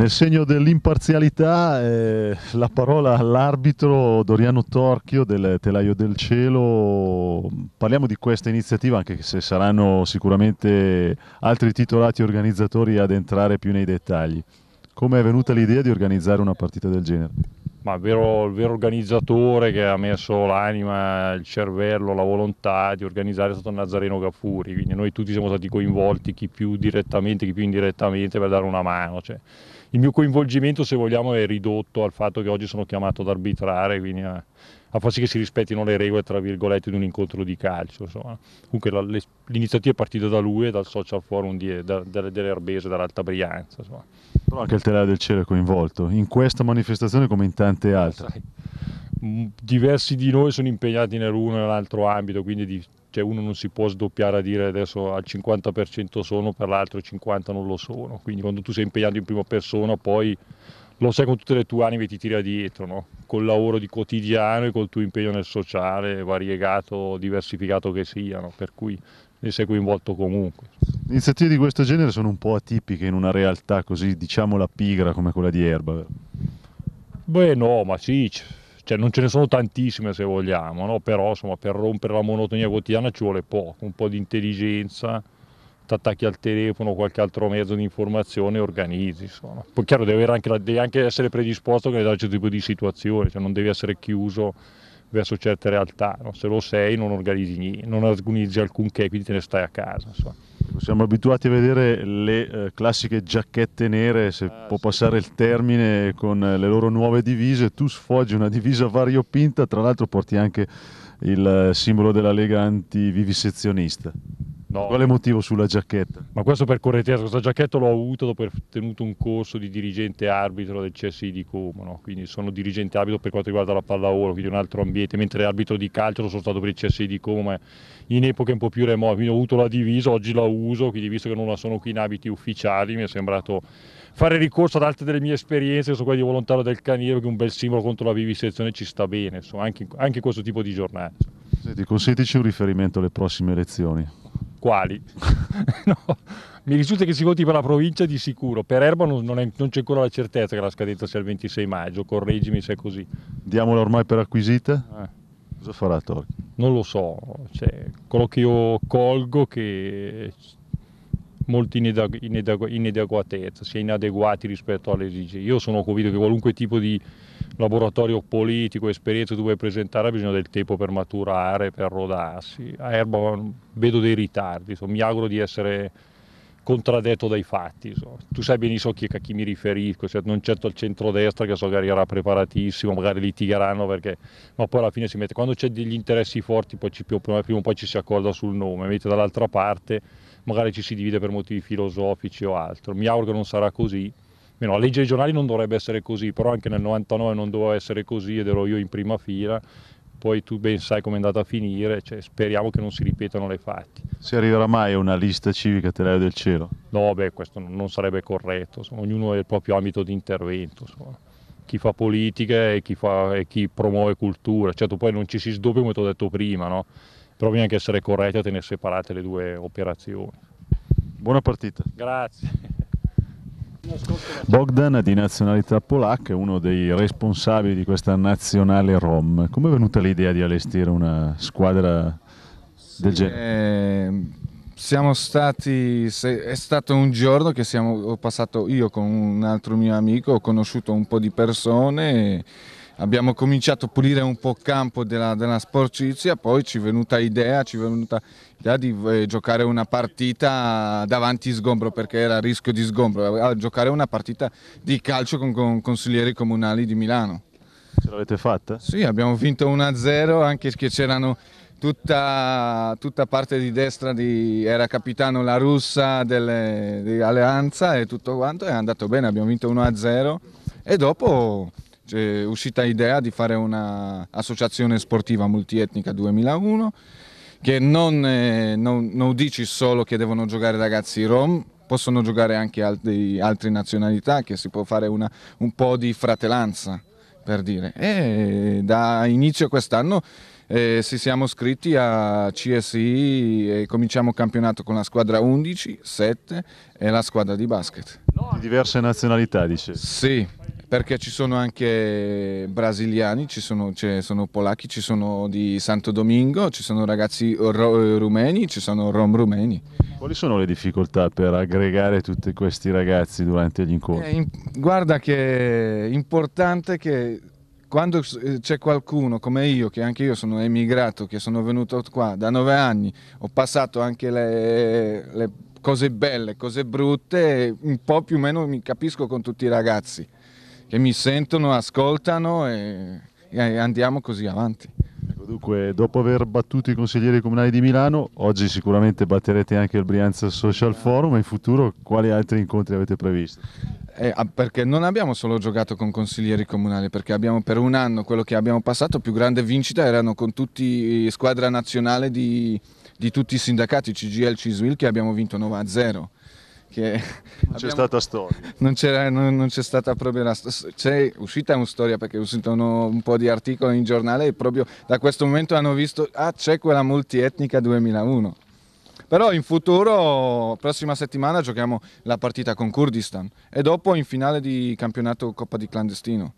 Nel segno dell'imparzialità, eh, la parola all'arbitro Doriano Torchio del Telaio del Cielo. Parliamo di questa iniziativa, anche se saranno sicuramente altri titolati organizzatori ad entrare più nei dettagli. Come è venuta l'idea di organizzare una partita del genere? Ma il vero, il vero organizzatore che ha messo l'anima, il cervello, la volontà di organizzare è stato Nazareno Gaffuri, quindi noi tutti siamo stati coinvolti, chi più direttamente, chi più indirettamente, per dare una mano. Cioè il mio coinvolgimento, se vogliamo, è ridotto al fatto che oggi sono chiamato ad arbitrare, quindi a, eh, a far sì che si rispettino le regole, tra virgolette, di un incontro di calcio. Insomma. Comunque la, le, l'iniziativa è partita da lui e dal social forum di, da, da, delle Arbese, dall'Alta Brianza. Insomma. Però anche il Telare del Cielo è coinvolto in questa manifestazione come in tante altre. Sì. Mm, diversi di noi sono impegnati nell'uno e nell'altro ambito, quindi di, cioè uno non si può sdoppiare a dire adesso al 50% sono, per l'altro 50% non lo sono. Quindi quando tu sei impegnato in prima persona poi lo sai con tutte le tue anime ti tira dietro, no? col lavoro di quotidiano e col tuo impegno nel sociale, variegato, diversificato che siano, per cui ne sei coinvolto comunque. Iniziative di questo genere sono un po' atipiche in una realtà così, diciamo, la pigra come quella di Erba. Beh no, ma sì, cioè non ce ne sono tantissime se vogliamo, no? però insomma, per rompere la monotonia quotidiana ci vuole poco, un po' di intelligenza, ti attacchi al telefono, qualche altro mezzo di informazione e organizzi. Insomma. Poi chiaro devi anche, anche essere predisposto a un certo tipo di situazione, cioè non devi essere chiuso verso certe realtà, no? se lo sei non organizzi, niente, non organizzi alcunché, quindi te ne stai a casa. Insomma siamo abituati a vedere le eh, classiche giacchette nere, se ah, può sì. passare il termine, con eh, le loro nuove divise. Tu sfoggi una divisa variopinta, tra l'altro porti anche il eh, simbolo della Lega antivivisezionista. No. Quale motivo sulla giacchetta? Ma questo per correttezza, questa giacchetta l'ho avuta dopo aver tenuto un corso di dirigente arbitro del CSI di Como, no? quindi sono dirigente arbitro per quanto riguarda la pallavolo, quindi un altro ambiente, mentre arbitro di calcio sono stato per il CSI di Como, ma eh, in epoche un po' più remota, quindi ho avuto la divisa, oggi la uso, quindi visto che non la sono qui in abiti ufficiali mi è sembrato fare ricorso ad altre delle mie esperienze, sono quelli di volontario del Caniero, che un bel simbolo contro la vivisezione ci sta bene, insomma, anche, anche questo tipo di giornata. Senti, consentici un riferimento alle prossime elezioni quali? no. Mi risulta che si voti per la provincia di sicuro, per Erba non, non, è, non c'è ancora la certezza che la scadenza sia il 26 maggio, correggimi se è così. Diamola ormai per acquisita? Eh. Cosa farà Tor? Non lo so, cioè, quello che io colgo che molti inadeguatezza, si è inadeguati rispetto alle esigenze. Io sono convinto che qualunque tipo di laboratorio politico, esperienza dove presentare, ha bisogno del tempo per maturare, per rodarsi. A Erba vedo dei ritardi, so, mi auguro di essere contraddetto dai fatti. So. Tu sai benissimo chi, a chi mi riferisco, cioè, non certo il centrodestra che so che era preparatissimo, magari litigheranno perché, ma poi alla fine si mette, quando c'è degli interessi forti poi ci, prima o poi ci si accorda sul nome, mentre dall'altra parte magari ci si divide per motivi filosofici o altro. Mi auguro che non sarà così Meno, la legge dei giornali non dovrebbe essere così, però anche nel 99 non doveva essere così ed ero io in prima fila poi tu ben sai come è andata a finire, cioè, speriamo che non si ripetano le fatti. Si arriverà mai a una lista civica Telea del Cielo? No, beh, questo non sarebbe corretto, insomma, ognuno ha il proprio ambito di intervento, insomma. chi fa politica e chi, fa, e chi promuove cultura, certo poi non ci si sdoppia come ti ho detto prima, no? però bisogna anche essere corretti a tenere separate le due operazioni. Buona partita. Grazie. Bogdan, di nazionalità polacca, è uno dei responsabili di questa nazionale Rom. Come è venuta l'idea di allestire una squadra del genere? Eh, siamo stati, è stato un giorno che siamo, ho passato io con un altro mio amico, ho conosciuto un po' di persone. E, abbiamo cominciato a pulire un po' il campo della, della sporcizia, poi ci è venuta l'idea ci è venuta idea di eh, giocare una partita davanti sgombro perché era a rischio di sgombro, a giocare una partita di calcio con, con consiglieri comunali di Milano. Ce l'avete fatta? Sì, abbiamo vinto 1-0 anche perché c'erano tutta, tutta, parte di destra, di, era capitano la russa delle, di Alleanza e tutto quanto, è andato bene, abbiamo vinto 1-0 e dopo è eh, uscita l'idea di fare un'associazione sportiva multietnica 2001 che non, eh, non, non, dici solo che devono giocare ragazzi rom, possono giocare anche altri, altre nazionalità, che si può fare una, un po' di fratellanza per dire. E eh, da inizio quest'anno eh, si siamo iscritti a CSI e cominciamo il campionato con la squadra 11, 7 e la squadra di basket. Di diverse nazionalità dice? Sì, perché ci sono anche brasiliani, ci sono, sono polacchi, ci sono di Santo Domingo, ci sono ragazzi ro, eh, rumeni, ci sono rom rumeni. Quali sono le difficoltà per aggregare tutti questi ragazzi durante gli incontri? Eh, in, guarda che è importante che quando eh, c'è qualcuno come io, che anche io sono emigrato, che sono venuto qua da nove anni, ho passato anche le, le cose belle, cose brutte, un po' più o meno mi capisco con tutti i ragazzi che mi sentono, ascoltano e, e andiamo così avanti. Ecco, dunque, dopo aver battuto i consiglieri comunali di Milano, oggi sicuramente batterete anche il Brianza Social Forum, in futuro quali altri incontri avete previsto? Eh, ah, perché non abbiamo solo giocato con consiglieri comunali, perché abbiamo per un anno quello che abbiamo passato, più grande vincita erano con tutti eh, squadra nazionale di, di tutti i sindacati, CGL, CISWIL, che abbiamo vinto 9-0 che non c'è abbiamo... stata storia. Non, non, non, c'è stata proprio la storia. C'è uscita una storia perché ho sentito un po' di articoli in giornale e proprio da questo momento hanno visto, ah c'è quella multietnica 2001. Però in futuro, prossima settimana, giochiamo la partita con Kurdistan e dopo in finale di campionato Coppa di Clandestino.